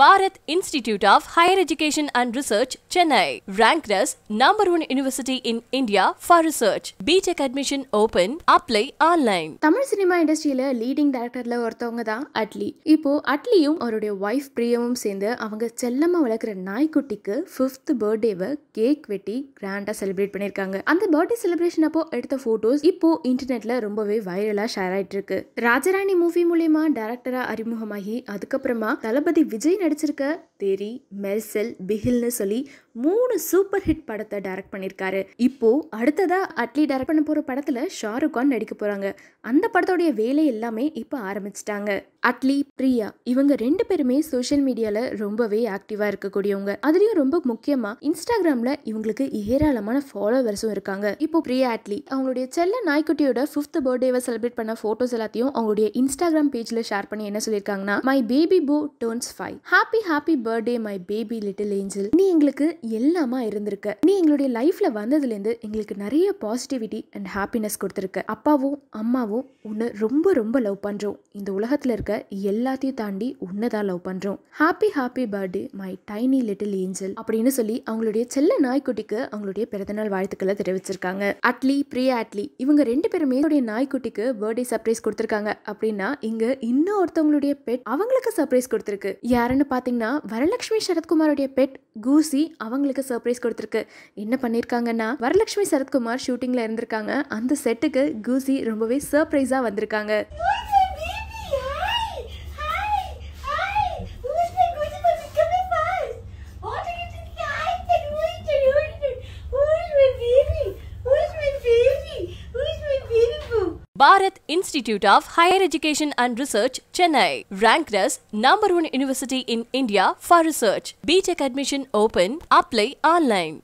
Bharat institute of higher Education and research Chennai ranked as number one university in India for research. BTech admission open, apply online. Tamil cinema இண்டஸ்ட்ரியில leading டைரக்டர்ல ஒருத்தவங்க தான் அட்லி இப்போ அட்லியும் அவருடைய wife பிரியாவும் சேர்ந்து அவங்க செல்லமா வளர்க்குற நாய்க்குட்டிக்கு ஃபிஃப்த் பர்த்டேவை கேக் வெட்டி கிராண்டா செலிப்ரேட் பண்ணிருக்காங்க அந்த பர்த்டே செலிப்ரேஷன் அப்போ எடுத்த போட்டோஸ் இப்போ இன்டர்நெட்ல ரொம்பவே வைரலா ஷேர் ஆயிட்டு இருக்கு ராஜராணி மூவி மூலியமா டைரக்டரா அறிமுகமாகி அதுக்கப்புறமா தளபதி விஜய் நடிச்சிருக்க தெரி மெர்சல் பிகில்னு சொல்லி மூணு சூப்பர் ஹிட் படத்தை டைரக்ட் பண்ணியிருக்காரு இப்போ அடுத்ததா அட்லி டைரக்ட் பண்ண போகிற படத்தில் ஷாருக் கான் நடிக்க போகிறாங்க அந்த படத்தோடைய வேலை எல்லாமே இப்போ ஆரம்பிச்சிட்டாங்க அட்லி பிரியா இவங்க ரெண்டு பேருமே சோஷியல் மீடியாவில் ரொம்பவே ஆக்டிவாக இருக்கக்கூடியவங்க அதுலேயும் ரொம்ப முக்கியமாக இன்ஸ்டாகிராமில் இவங்களுக்கு ஏராளமான ஃபாலோவர்ஸும் இருக்காங்க இப்போ பிரியா அட்லி அவங்களுடைய செல்ல நாய்க்குட்டியோட ஃபிஃப்த் பர்த்டேவை செலிப்ரேட் பண்ண ஃபோட்டோஸ் எல்லாத்தையும் அவங்களுடைய இன்ஸ்டாகிராம் பேஜில் ஷேர் பண்ணி என்ன சொல்லியிருக்காங்கன்னா my baby Bo turns five happy happy birthday my baby little angel நீ எங்களுக்கு எல்லாமா இருந்திருக்க நீ எங்களுடைய லைஃப்ல வந்ததுலேருந்து எங்களுக்கு நிறைய பாசிட்டிவிட்டி அண்ட் ஹாப்பினஸ் கொடுத்துருக்க அப்பாவும் அம்மாவும் உன்னை ரொம்ப ரொம்ப லவ் பண்ணுறோம் இந்த உலகத்தில் இருக்க எல்லாத்தையும் தாண்டி உன்னை தான் லவ் பண்ணுறோம் happy happy birthday my tiny little angel அப்படின்னு சொல்லி அவங்களுடைய செல்ல நாய்க்குட்டிக்கு அவங்களுடைய பிறந்தநாள் வாழ்த்துக்களை தெரிவிச்சிருக்காங்க அட்லி பிரியா அட்லி இவங்க ரெண்டு பேருமே நாய்க்குட்டிக்கு பர்த்டே சர்ப்ரைஸ் கொடுத்துருக்காங்க அப்படின்னா இங்க இன்னும் ஒருத்தவங்களுடைய பெட் அவங்களுக்கு சர்ப்ரைஸ் கொடுத்துருக்கு யாருன்னு வந்து பார்த்தீங்கன்னா வரலட்சுமி சரத்குமாரோடைய பெட் கூசி அவங்களுக்கு சர்ப்ரைஸ் கொடுத்துருக்கு என்ன பண்ணியிருக்காங்கன்னா வரலட்சுமி சரத்குமார் ஷூட்டிங்கில் இருந்திருக்காங்க அந்த செட்டுக்கு கூசி ரொம்பவே சர்ப்ரைஸாக வந்திருக்காங்க Bharat Institute of Higher Education and Research, Chennai, ranked as number one university in India for research. BTech admission open, apply online.